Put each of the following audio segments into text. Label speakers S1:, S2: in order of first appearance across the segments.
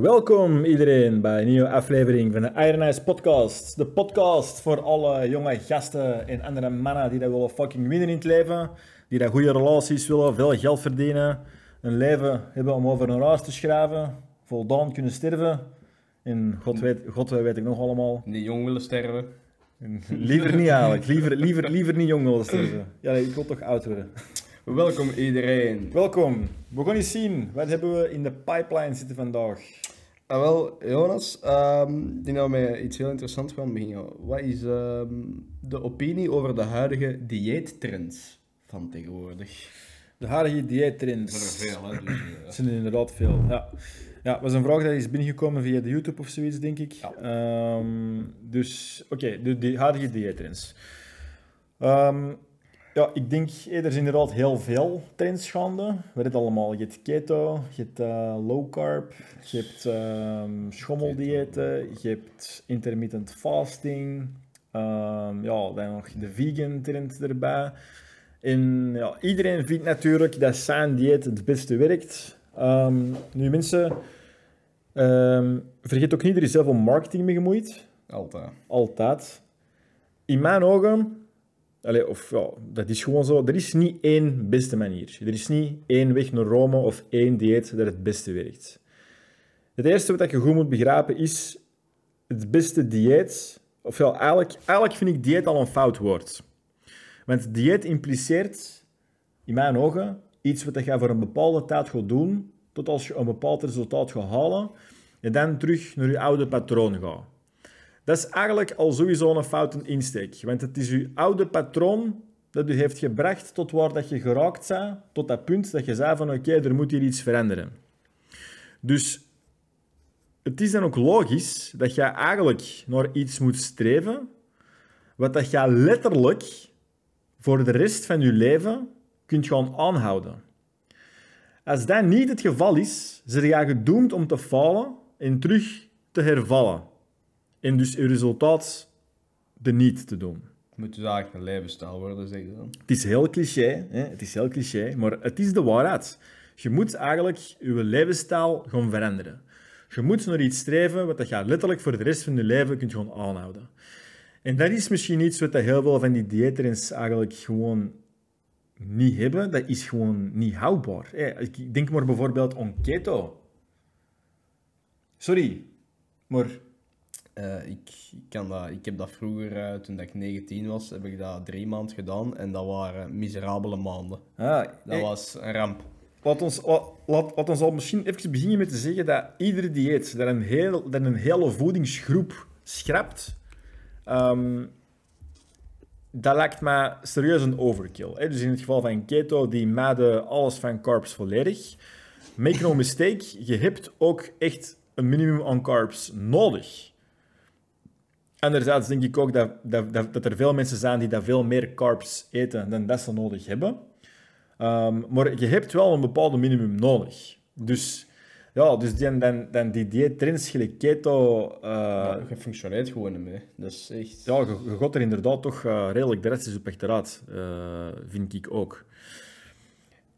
S1: Welkom iedereen bij een nieuwe aflevering van de Iron Eyes Podcast. De podcast voor alle jonge gasten en andere mannen die dat willen fucking winnen in het leven. Die dat goede relaties willen, veel geld verdienen. Een leven hebben om over een raas te schrijven. Voldaan kunnen sterven. En god weet, god weet ik nog allemaal.
S2: Niet jong willen sterven. Liever niet eigenlijk. Liever, liever, liever
S1: niet jong willen sterven.
S2: Ja, ik wil toch oud worden. Welkom iedereen. Welkom. We gaan eens zien. Wat hebben we in de pipeline zitten vandaag? Ah, wel, Jonas, um, ik denk dat iets heel interessants gaan begin. Wat is ehm, de opinie over de huidige dieettrends van tegenwoordig?
S1: De huidige dieettrends. Er zijn er veel, hè? Dus, zijn inderdaad veel, ja. Ja, was een vraag die is binnengekomen via de YouTube of zoiets, denk ik. Ehm, dus, oké, de, de huidige dieettrends. Ja, ik denk, eh, er is inderdaad heel veel trends gaande. We hebben het allemaal. Je hebt keto, je hebt eh, low carb, je hebt ehm, schommeldiëten, je hebt intermittent fasting. Ehm, ja, dan nog de vegan trend erbij. En ja, iedereen vindt natuurlijk dat zijn dieet het beste werkt. Ehm, nu mensen, vergeet ook niet, er is zelf veel marketing mee gemoeid. Altijd. Altijd. In mijn ogen Allee, of ja, dat is gewoon zo. Er is niet één beste manier. Er is niet één weg naar Rome of één dieet dat het beste werkt. Het eerste wat je goed moet begrijpen is het beste dieet. Ofwel, eigenlijk, eigenlijk vind ik dieet al een fout woord. Want dieet impliceert, in mijn ogen, iets wat je voor een bepaalde tijd gaat doen, tot als je een bepaald resultaat gaat halen, en dan terug naar je oude patroon gaat. Dat is eigenlijk al sowieso een foute insteek. Want het is je oude patroon dat u heeft gebracht tot waar dat je geraakt zijn, tot dat punt dat je zei van oké, er moet hier iets veranderen. Dus het is dan ook logisch dat je eigenlijk naar iets moet streven, wat dat je letterlijk voor de rest van je leven kunt gaan aanhouden. Als dat niet het geval is, zit je gedoemd om te falen en terug te hervallen. En dus je resultaat de niet te doen.
S2: Moet dus eigenlijk een levensstijl worden, zeg je dan?
S1: Het is heel cliché, hè? het is heel cliché, maar het is de waarheid. Je moet eigenlijk je levensstijl gaan veranderen. Je moet naar iets streven wat je letterlijk voor de rest van je leven kunt gaan aanhouden. En dat is misschien iets wat heel veel van die dieettrends eigenlijk gewoon niet hebben. Dat is gewoon niet houdbaar. Ik denk maar bijvoorbeeld aan keto. Sorry, maar
S2: eh, ik, kan dat, ik heb dat vroeger, eh, toen ik 19 was, heb ik dat drie maanden gedaan. En dat waren miserabele maanden. Ah, dat eh, was een ramp. wat ons, laat, laat ons al misschien even beginnen met te zeggen dat iedere
S1: dieet dat een, heel, dat een hele voedingsgroep schrapt, ehm, dat lijkt me serieus een overkill. Hè? Dus in het geval van keto, die maden alles van carbs volledig. Make no mistake, je hebt ook echt een minimum aan carbs nodig. Anderzijds denk ik ook dat, dat, dat, dat, er veel mensen zijn die dat veel meer carbs eten dan dat ze nodig hebben. Ehm, maar je hebt wel een bepaald minimum nodig. Dus, ja, dus die, dan, dan die dieettrends gelijk keto... Uh, functioneert gewoon ermee. Dat is echt... Ja, je, je er inderdaad toch uh, redelijk rest op achteruit, uh, vind ik ook.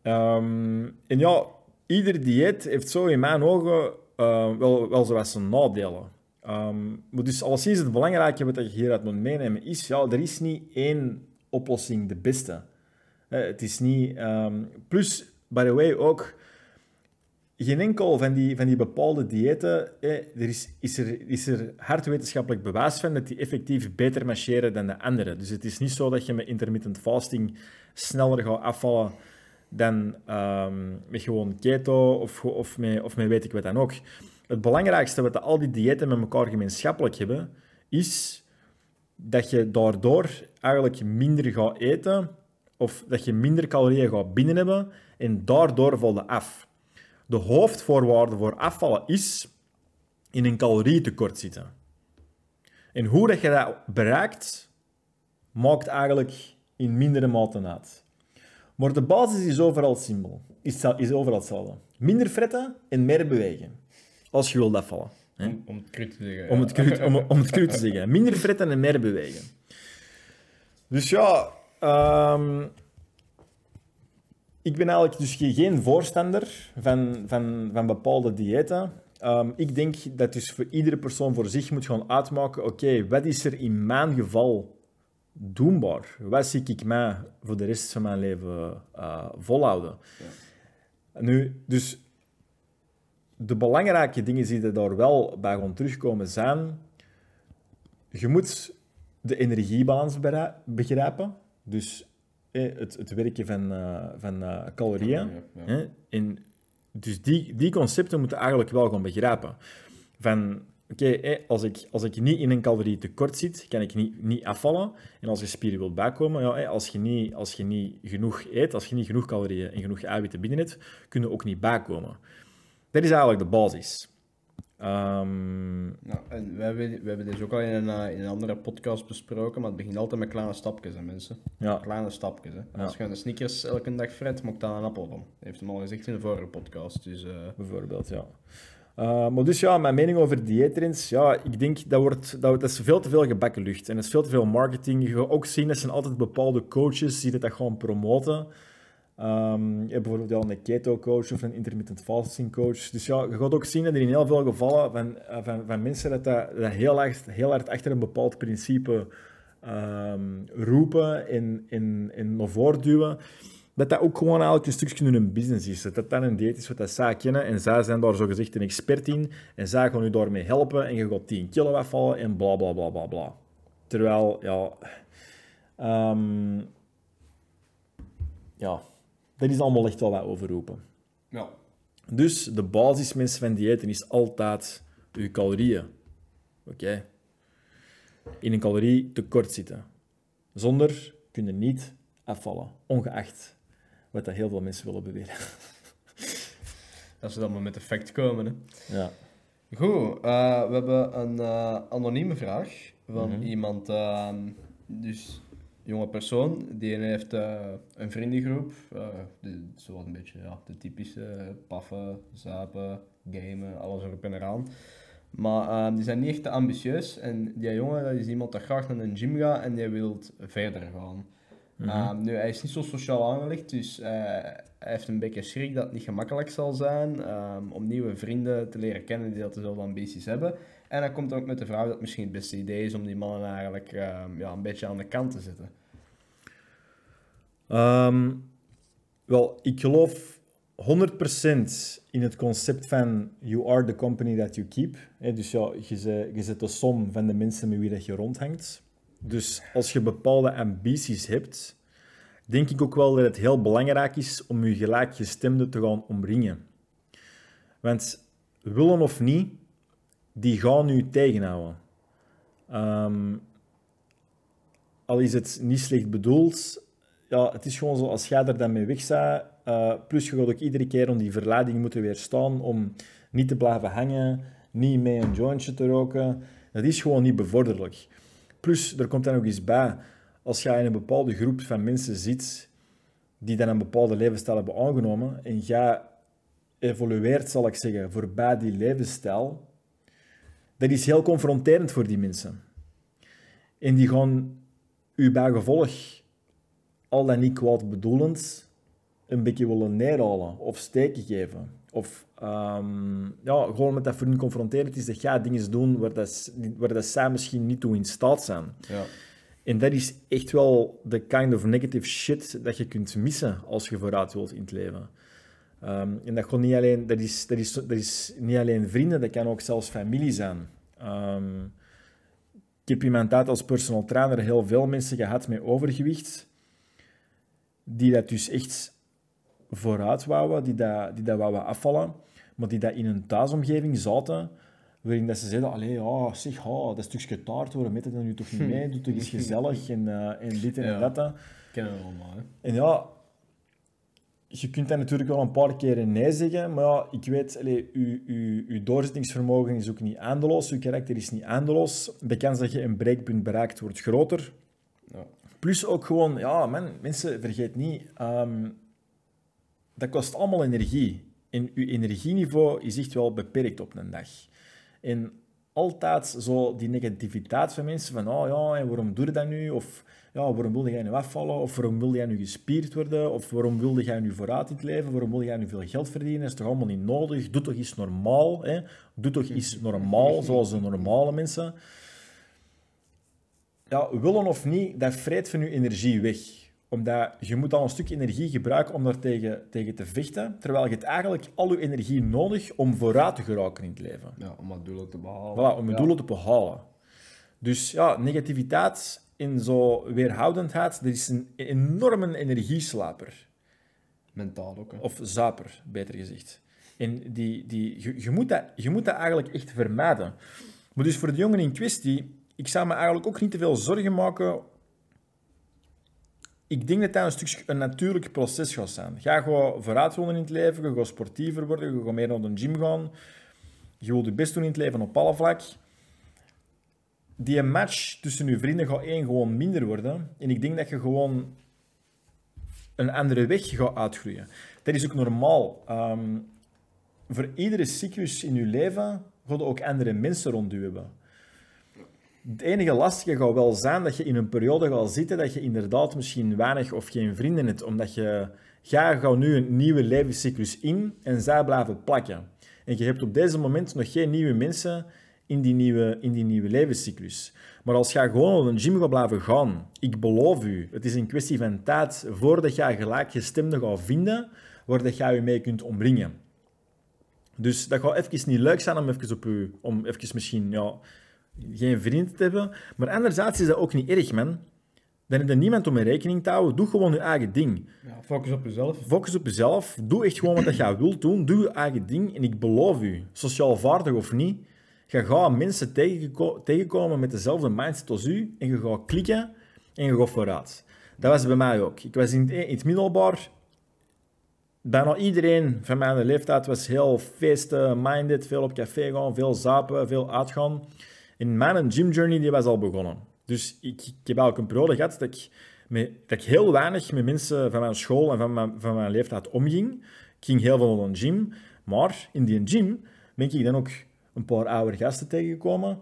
S1: Um, en ja, ieder dieet heeft zo in mijn ogen wel, wel zo zijn nadelen. Ehm, maar dus alleszins het belangrijke wat je hieruit moet meenemen is, ja, er is niet één oplossing de beste. het is niet... Ehm, plus, by the way, ook geen enkel van die, van die bepaalde diëten, er is, is, er, is er hard wetenschappelijk bewijs van dat die effectief beter marcheren dan de andere. Dus het is niet zo dat je met intermittent fasting sneller gaat afvallen dan ehm, met gewoon keto of, of, met, of met weet ik wat dan ook. Het belangrijkste wat al die diëten met elkaar gemeenschappelijk hebben, is dat je daardoor eigenlijk minder gaat eten of dat je minder calorieën gaat binnen hebben en daardoor je af. De hoofdvoorwaarde voor afvallen is in een calorietekort zitten. En hoe dat je dat bereikt, maakt eigenlijk in mindere mate uit. Maar de basis is overal simpel, is, is overal hetzelfde. Minder fretten en meer bewegen als je wilt afvallen.
S2: Hè? Om, om, het cru te zeggen. Om het cru, om, om het te zeggen.
S1: Minder fretten en meer bewegen. Dus ja, ehm, ik ben eigenlijk dus geen voorstander van, van, van bepaalde diëten. Ehm, ik denk dat dus voor iedere persoon voor zich moet gaan uitmaken, oké, wat is er in mijn geval doenbaar? Wat zie ik mij voor de rest van mijn leven eh, volhouden? Nu, dus de belangrijke dingen die er daar wel bij gaan terugkomen zijn... Je moet de energiebalans begrijpen. Dus het, het, werken van, eh, van eh, calorieën. dus die, die concepten moeten eigenlijk wel gaan begrijpen. Van, oké, als, ik, als ik niet in een calorie tekort zit, kan ik niet, niet afvallen. En als je spieren wilt bijkomen, ja, als, je niet, als je niet genoeg eet, als je niet genoeg calorieën en genoeg eiwitten binnen hebt, kun je ook niet bijkomen. Dat is eigenlijk de basis. Nou,
S2: en we, hebben, we hebben ook al in een, eh, in een andere podcast besproken, maar het begint altijd met kleine stapjes, hè, mensen. Ja. Kleine stapjes. Hè. Als je aan de sneakers elke dag fret, maak daar een appel van. heeft hem al gezegd in de vorige podcast. Dus, eh. Bijvoorbeeld, ja. Eh, maar dus ja,
S1: mijn mening over trends, ja, ik denk dat, wordt, dat, is veel te veel gebakken lucht. En dat is veel te veel marketing. Je gaat ook zien, dat zijn altijd bepaalde coaches die dat gewoon promoten. Um, ehm, je hebt bijvoorbeeld al een keto coach of een intermittent fasting coach. Dus ja, je gaat ook zien dat er in heel veel gevallen van, van, van mensen dat, dat, heel, hard, heel hard achter een bepaald principe ehm, roepen en, in naar voren duwen. Dat dat ook gewoon eigenlijk een stukje in hun business is. Dat dat een dieet is wat dat zij kennen en zij zijn daar zogezegd een expert in. En zij gaan u daarmee helpen en je gaat 10 kilo afvallen en bla bla bla bla bla. Terwijl, ja... Um, ja dat is allemaal echt wel wat overroepen. Ja. Dus de mensen van diëten is altijd uw calorieën. Oké. In een calorie tekort zitten. Zonder kun je niet afvallen, ongeacht wat dat heel veel mensen
S2: willen beweren. Dat ze dan maar met effect komen. Hè. Ja. Goed, eh, we hebben een eh, anonieme vraag van mhm. iemand. Uh, dus jonge persoon. Die heeft eh, een vriendengroep. Uh, een beetje ja, de typische paffen, zapen, gamen, alles erop en eraan. Maar eh, die zijn niet echt te ambitieus. En die jongen dat is iemand dat graag naar een gym gaat en die wil verder gaan. Mhm. Ehm, nu, hij is niet zo sociaal aangelegd, dus eh, hij heeft een beetje schrik dat het niet gemakkelijk zal zijn ehm, om nieuwe vrienden te leren kennen die dat dezelfde ambities hebben. En hij komt ook met de vraag dat misschien het beste idee is om die mannen eigenlijk ehm, ja, een beetje aan de kant te zetten.
S1: wel, ik geloof 100% in het concept van you are the company that you keep. dus ja, je, je zet de som van de mensen met wie dat je rondhangt. Dus als je bepaalde ambities hebt, denk ik ook wel dat het heel belangrijk is om je gelijkgestemde te gaan omringen. Want willen of niet, die gaan je tegenhouden. Ehm, al is het niet slecht bedoeld, ja, het is gewoon zo, als jij er dan mee weg bent, eh, plus je gaat ook iedere keer om die verleiding moeten weerstaan om niet te blijven hangen, niet mee een jointje te roken. Dat is gewoon niet bevorderlijk. Plus, er komt dan ook iets bij. Als jij een bepaalde groep van mensen ziet die dan een bepaalde levensstijl hebben aangenomen en jij evolueert, zal ik zeggen, voorbij die levensstijl, dat is heel confronterend voor die mensen. En die gaan u bijgevolg al dan niet kwaad bedoelend, een beetje willen neerhalen of steken geven. Of ehm, ja, gewoon met dat vrienden confronteren. Het is dat jij dingen doen waar, dat, waar dat zij misschien niet toe in staat zijn. Ja. En dat is echt wel de kind of negative shit dat je kunt missen als je vooruit wilt in het leven. Ehm, en dat, niet alleen, dat, is, dat, is, dat is niet alleen vrienden, dat kan ook zelfs familie zijn. Ehm, ik heb in mijn tijd als personal trainer heel veel mensen gehad met overgewicht, die dat dus echt vooruit wouden, die dat, die dat wouden afvallen, maar die dat in een thuisomgeving zaten, waarin dat ze zeiden, allee, ja, zeg, oh, dat stukje taart, worden met dat nu toch niet hm. mee, doe toch eens gezellig en, eh, en dit en, dat. Kennen we allemaal, En ja, je kunt dat natuurlijk wel een paar keer nee zeggen, maar ja, ik weet, allee, uw, uw, uw doorzettingsvermogen is ook niet eindeloos, uw karakter is niet aandelos. de kans dat je een breekpunt bereikt wordt groter. Plus ook gewoon, ja, man, mensen, vergeet niet, ehm, dat kost allemaal energie. En uw energieniveau is echt wel beperkt op een dag. En altijd zo die negativiteit van mensen van oh ja, en waarom doe je dat nu? Of ja, waarom wilde jij nu afvallen? Of waarom wilde jij nu gespierd worden? Of waarom wilde jij nu vooruit in het leven? Waarom wilde jij nu veel geld verdienen? Dat is toch allemaal niet nodig? Doe toch iets normaal? Hè? Doe toch iets normaal, zoals de normale mensen. Ja, willen of niet, dat vreet van je energie weg omdat je moet al een stuk energie gebruiken om daar tegen, te vechten, terwijl je het eigenlijk al je energie nodig om vooruit te geraken in het leven. Ja, om dat doelen te behalen. Voilà, om je doelen te behalen. Dus ja, negativiteit in zo weerhoudendheid, dat is een enorme energieslaper. Mentaal ook, Of zaper, beter gezegd. En die, die, je, moet dat, je moet dat eigenlijk echt vermijden. Maar dus voor de jongen in kwestie, ik zou me eigenlijk ook niet te veel zorgen maken ik denk dat dat een stukje een natuurlijk proces gaat zijn. Ga gewoon vooruit wonen in het leven, je gaat sportiever worden, je gaat meer naar de gym gaan. Je wilt je best doen in het leven op alle vlak. Die match tussen je vrienden gaat één gewoon minder worden. En ik denk dat je gewoon een andere weg gaat uitgroeien. Dat is ook normaal. Ehm, voor iedere cyclus in je leven worden ook andere mensen rond je hebben. Het enige lastige gaat wel zijn dat je in een periode gaat zitten dat je inderdaad misschien weinig of geen vrienden hebt, omdat je ga, gaat nu een nieuwe levenscyclus in en zij blijven plakken. En je hebt op deze moment nog geen nieuwe mensen in die nieuwe, in die nieuwe levenscyclus. Maar als je gewoon op een gym gaat blijven gaan, ik beloof u, het is een kwestie van tijd voordat je gelijkgestemde gaat vinden waar dat jij je mee kunt omringen. Dus dat gaat even niet leuk zijn om even, op u, om even misschien ja, geen vriend te hebben. Maar anderzijds is dat ook niet erg, man. Dan heb je niemand om in rekening te houden. Doe gewoon je eigen ding. Ja, focus op jezelf. Focus op jezelf. Doe echt gewoon wat je wilt doen. Doe je eigen ding. En ik beloof u, sociaal vaardig of niet, je gaat mensen tegenkomen met dezelfde mindset als u. En je gaat klikken en je gaat vooruit. Dat was bij mij ook. Ik was in het, e-, middelbaar. Bijna iedereen van mijn leeftijd was heel feest minded. Veel op café gaan, veel zapen, veel uitgaan. In mijn gym journey die was al begonnen. Dus ik, heb ook een periode gehad dat ik, dat ik heel weinig met mensen van mijn school en van mijn, van mijn leeftijd omging. Ik ging heel veel naar een gym. Maar in die gym ben ik dan ook een paar oude gasten tegengekomen.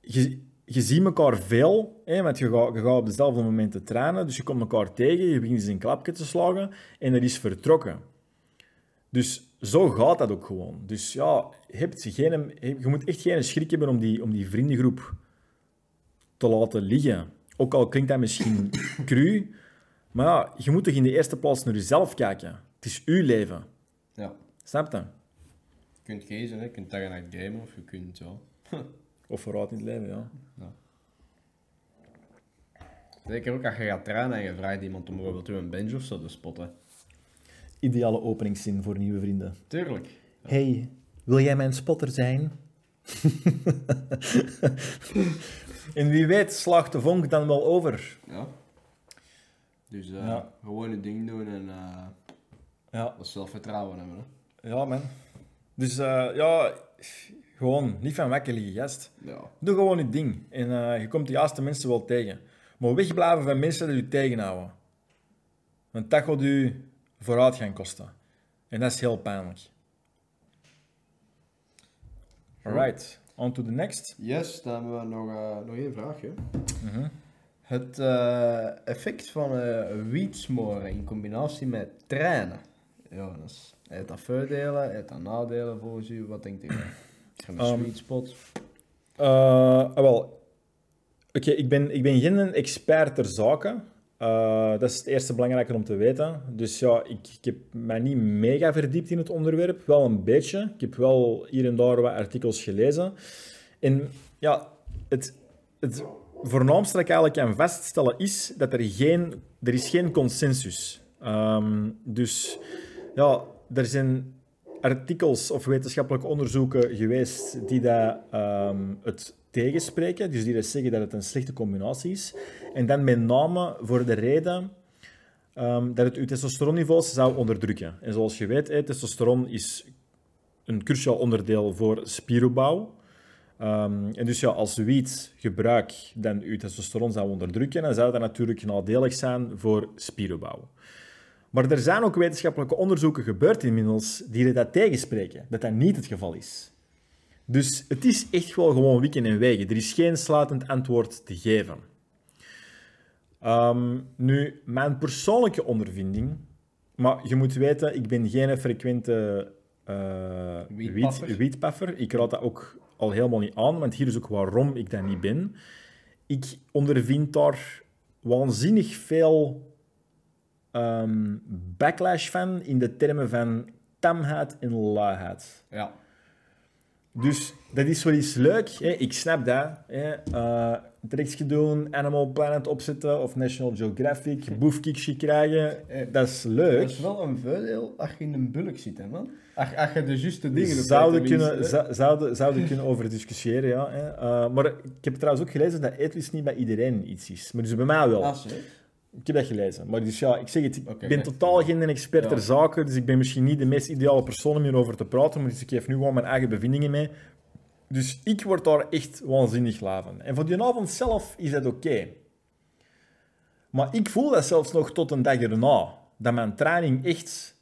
S1: Je, je ziet elkaar veel, hè, want je gaat, je gaat op dezelfde momenten trainen. Dus je komt elkaar tegen, je begint eens een klapje te slagen en er is vertrokken. Dus zo gaat dat ook gewoon. Dus ja, hebt geen, je moet echt geen schrik hebben om die, om die vriendengroep te laten liggen. Ook al klinkt dat misschien cru, maar ja, je moet toch in de eerste plaats naar jezelf kijken. Het is
S2: uw leven. Ja. Snap je? Je kunt gezen, je kunt dag naar het gamen of je kunt zo. of vooruit in het leven, ja. ja. Zeker ook als je gaat trainen en je vraagt iemand om bijvoorbeeld een bench of zo te spotten
S1: ideale openingszin voor nieuwe vrienden. Tuurlijk. Hey, wil jij mijn spotter zijn? en wie weet slaagt de vonk dan wel over.
S2: Ja. Dus eh, gewoon het ding doen en uh, ja. wat zelfvertrouwen hebben. Hè? Ja, man. Dus eh, ja, gewoon
S1: niet van wakker liggen, gast. Ja. Doe gewoon het ding en je komt de juiste mensen wel tegen. Maar wegblijven van mensen die je tegenhouden. Want dat u vooruit gaan kosten. En dat is heel pijnlijk.
S2: Alright, on to the next. Yes, dan hebben we nog, eh, nog één vraagje. Mhm. Het eh, effect van eh, wietsmoren in combinatie met trainen. Jonas, heeft dat voordelen, heeft dat nadelen volgens u? Wat denkt u? van er ehm, sweet
S1: ah, wel, oké, ik, ben, ik ben geen expert ter zaken. Eh, dat is het eerste belangrijke om te weten. Dus ja, ik, ik, heb mij niet mega verdiept in het onderwerp, wel een beetje. Ik heb wel hier en daar wat artikels gelezen. En ja, het, het voornaamste dat ik eigenlijk kan vaststellen is dat er geen, er is geen consensus is. Ehm, dus ja, er zijn artikels of wetenschappelijke onderzoeken geweest die dat, um, het tegenspreken, dus die zeggen dat het een slechte combinatie is. En dan met name voor de reden ehm, dat het uw testosteronniveaus zou onderdrukken. En zoals je weet, testosteron is een cruciaal onderdeel voor spieropbouw. Um, en dus ja, als wietgebruik dan uw testosteron zou onderdrukken, dan zou dat natuurlijk nadelig zijn voor spieropbouw. Maar er zijn ook wetenschappelijke onderzoeken gebeurd inmiddels die dat tegenspreken, dat dat niet het geval is. Dus het is echt wel gewoon wikken en wegen. Er is geen sluitend antwoord te geven. Ehm, nu, mijn persoonlijke ondervinding. Maar je moet weten, ik ben geen frequente uh, eh, wietpaffer. Ik raad dat ook al helemaal niet aan, want hier is ook waarom ik dat niet ben. Ik ondervind daar waanzinnig veel ehm, backlash van in de termen van tamheid en luiheid. Ja. Dus dat is wel iets leuk. Hè? Ik snap dat. Hè? Uh, eh, doen, Animal Planet opzetten of National Geographic, boefkiksje krijgen. Eh, dat is leuk. Dat is
S2: wel een voordeel als je in een bulk zit, hè, man. Als, je de juiste dingen op zouden kunnen, zouden, zouden kunnen over
S1: discussiëren, ja. Hè? Eh, maar ik heb trouwens ook gelezen dat etwis niet bij iedereen iets is. Maar dus bij mij wel. Ah, ik heb dat gelezen. Maar dus ja, ik zeg het, ik ben totaal geen expert ja. ter zaken, dus ik ben misschien niet de meest ideale persoon om hierover te praten, maar dus ik geef nu gewoon mijn eigen bevindingen mee. Dus ik word daar echt waanzinnig laven. En voor die avond zelf is dat oké. Maar ik voel dat zelfs nog tot een dag erna. Dat mijn training echt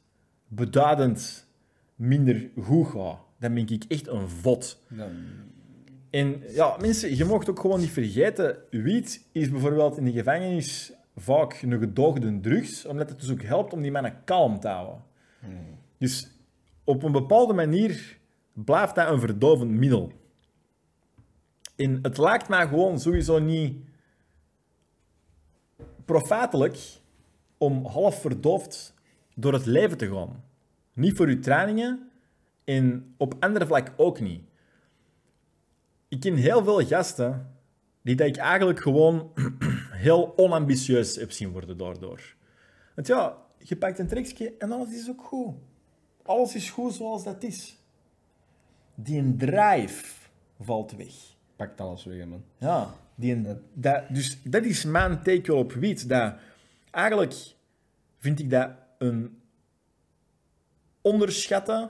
S1: beduidend minder goed gaat. Dan ben ik echt een vod. En ja, mensen, je mag ook gewoon niet vergeten. Wiet is bijvoorbeeld in de gevangenis vaak een gedoogde drugs, omdat het dus ook helpt om die mannen kalm te houden. Hmm. Dus op een bepaalde manier blijft dat een verdovend middel. En het lijkt mij gewoon sowieso niet profatelijk om half verdoofd door het leven te gaan. Niet voor uw trainingen en op andere vlak ook niet. Ik ken heel veel gasten die dat ik eigenlijk gewoon heel onambitieus heb zien worden daardoor. Want ja, je pakt een trekje en alles is ook goed. Alles is goed zoals dat is. Die drive valt weg.
S2: Pakt alles weg,
S1: man. Ja, die, dat, dus dat is mijn teken op wiet. Dat, eigenlijk vind ik dat een onderschatten.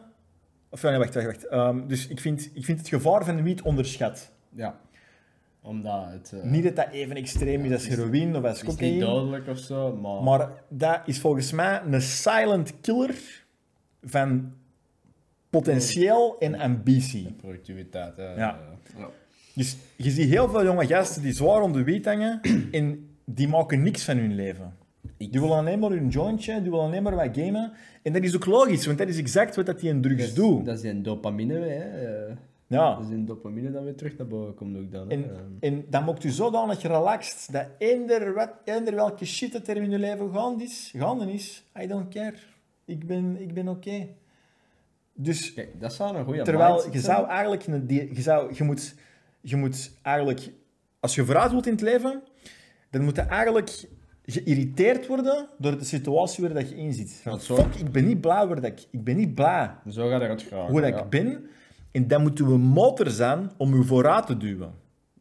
S1: Of ja, nee, wacht, wacht, wacht. Ehm, dus ik vind, ik vind het gevaar van wiet onderschat.
S2: Ja omdat het... Eh, niet
S1: dat dat even extreem is als heroïne of als is niet dodelijk
S2: of zo, maar... Maar
S1: dat is volgens mij een silent killer van potentieel en ambitie. De
S2: productiviteit, hè. Ja.
S1: Dus je ziet heel veel jonge gasten die zwaar om de wiet hangen en die maken niks van hun leven. Die willen alleen maar hun jointje, die willen alleen maar wat gamen. En dat is ook logisch, want dat is exact wat die in drugs doet. Dat is een dopamine,
S2: hè. Eh. Ja. Dus in
S1: dopamine dan weer terug naar boven komt ook dan. En, en dan maakt u zodanig relaxed dat eender, wat, eender welke shit er in je leven gaande is, gaande is, I don't care. Ik ben,
S2: ik ben oké. Dus, dat zou een goede Terwijl je zou
S1: eigenlijk, je, zou, je, moet, je moet eigenlijk, als je vooruit wilt in het leven, dan moet je eigenlijk geïrriteerd worden door de situatie waar dat je in zit. fuck, ik ben niet blij waar dat ik, ik ben niet blij. Zo gaat dat graag. Hoe dat ik ben. En dan moeten we motor zijn om u vooruit te duwen.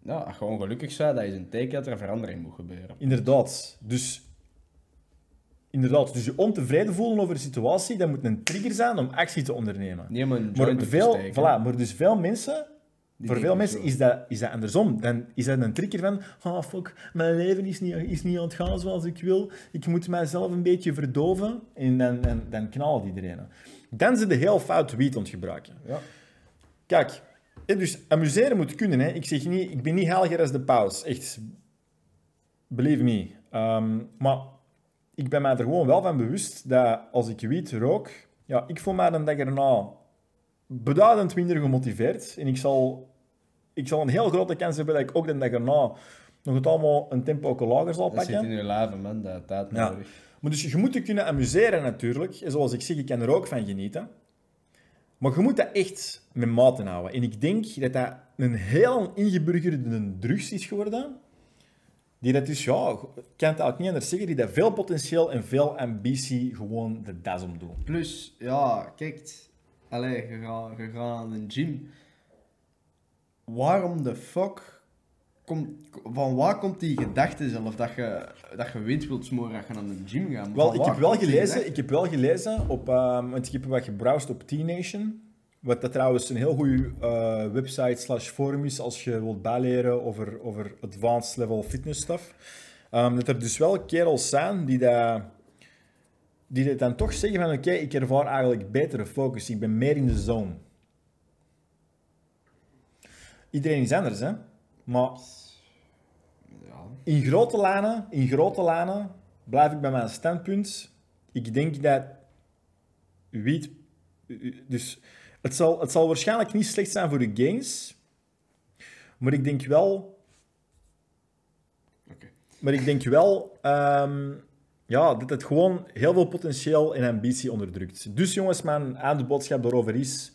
S1: Nou, als je ongelukkig bent, dat is een teken dat er verandering moet gebeuren. Inderdaad. Dus, inderdaad. dus je ontevreden voelen over de situatie, dat moet een trigger zijn om actie te ondernemen. Nee, maar, maar veel, voilà, maar dus veel mensen
S2: voor veel mensen is
S1: dat, is dat andersom. Dan is dat een trigger van, oh fuck, mijn leven is niet, is niet aan het gaan zoals ik wil. Ik moet mijzelf een beetje verdoven. En dan, dan, dan knalt iedereen. Dan zit de heel fout wiet ontgebruiken. gebruiken. Ja. Kijk, dus amuseren moet kunnen. Hè. Ik zeg niet, ik ben niet heiliger als de paus. Echt, believe me. Ehm, maar ik ben mij er gewoon wel van bewust dat als ik wiet rook, ja, ik voel mij dan dag erna beduidend minder gemotiveerd. En ik zal, ik zal een heel grote kans hebben dat ik ook de dag nog het allemaal een tempo ook lager zal pakken. Dat zit in je leven, man. Dat, dat ja. Maar dus je moet je kunnen amuseren natuurlijk. En zoals ik zeg, ik kan er ook van genieten. Maar je moet dat echt met maten houden. En ik denk dat dat een heel ingeburgerde drugs is geworden. Die dat dus, ja, ik kan het ook niet anders zeggen, die dat veel potentieel en veel ambitie gewoon de das om doen. Plus,
S2: ja, kijk, allez, je gaat, naar een gym. Waarom de fuck van waar komt die gedachte zelf dat je, dat je weet wilt smoren dat je naar de gym gaat? Wel, ik heb wel, gelezen, ik
S1: heb wel gelezen op, ehm, want ik heb wat gebrowsed op T-Nation. Wat dat trouwens een heel goede eh, website slash forum is als je wilt bijleren over, over advanced level fitness stuff. Ehm, dat er dus wel kerels zijn die dat die dan toch zeggen van oké, ik ervaar eigenlijk betere focus, ik ben meer in de zone. Iedereen is anders, hè? Maar in grote lijnen, in grote lanen, blijf ik bij mijn standpunt. Ik denk dat wiet... Dus het zal, het zal waarschijnlijk niet slecht zijn voor de games, Maar ik denk wel... Maar ik denk wel ehm, ja, dat het gewoon heel veel potentieel en ambitie onderdrukt. Dus jongens, mijn aan de boodschap daarover is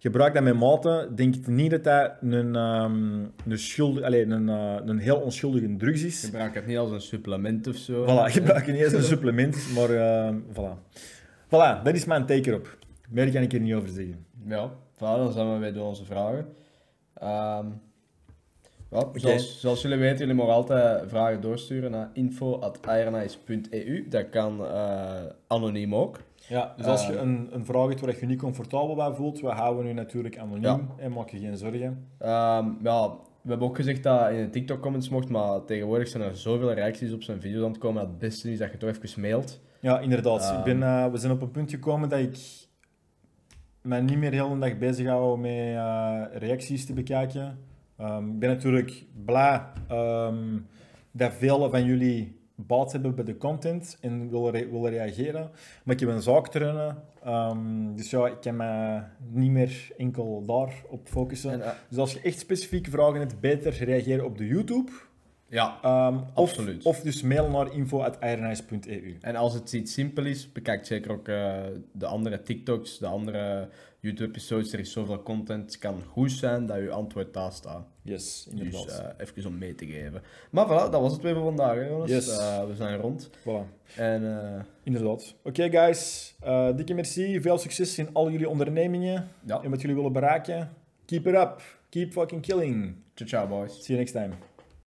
S1: gebruik dat met mate, denk niet dat dat een, ehm, een, schuld, allez, een, eh, een heel onschuldige drugs is. Gebruik
S2: het niet als een supplement of zo. Voilà, gebruik het niet als een supplement,
S1: maar uh, voilà. Voilà, dat is mijn teken
S2: op. Meer kan ik hier niet over zeggen. Ja, voilà, dan zijn we weer door onze vragen. Um, zoals, jullie weten, jullie mogen altijd vragen doorsturen naar info.ironice.eu. Dat kan eh, anoniem ook. Ja, dus als je eh, een, een vraag hebt waar je niet comfortabel bij voelt, we houden je natuurlijk anoniem en maak je geen zorgen. Ehm, ja, we hebben ook gezegd dat in de TikTok comments mocht, maar tegenwoordig zijn er zoveel reacties op zijn video's aan het komen dat het beste is dat je toch even mailt. Ja, inderdaad. ik ehm. ben,
S1: eh, we zijn op een punt gekomen dat ik me niet meer heel de dag bezig hou met eh, reacties te bekijken. Ehm, ik ben natuurlijk blij dat velen van jullie baat hebben bij de content en willen, willen reageren. Maar ik heb een zaak te runnen, ehm, dus ja, ik kan me niet meer enkel daar op focussen. Eh, dus als je echt specifieke vragen hebt, beter reageren op de YouTube. Ja, ehm, absoluut. Of, dus mail
S2: naar info.ironeyes.eu. En als het iets simpel is, bekijk zeker ook eh, de andere TikToks, de andere YouTube-episodes, er is zoveel content. Het kan goed zijn dat je antwoord daar staat. Yes, inderdaad. Dus eh, even om mee te geven. Maar voilà, dat was het weer voor vandaag, jongens. Yes. Eh,
S1: we zijn rond. Voilà. En, eh, Inderdaad. Oké, guys. dikke merci. Veel succes in al jullie ondernemingen. Ja. En wat jullie willen bereiken. Keep it up. Keep fucking killing. Ciao, ciao, boys. See you next time.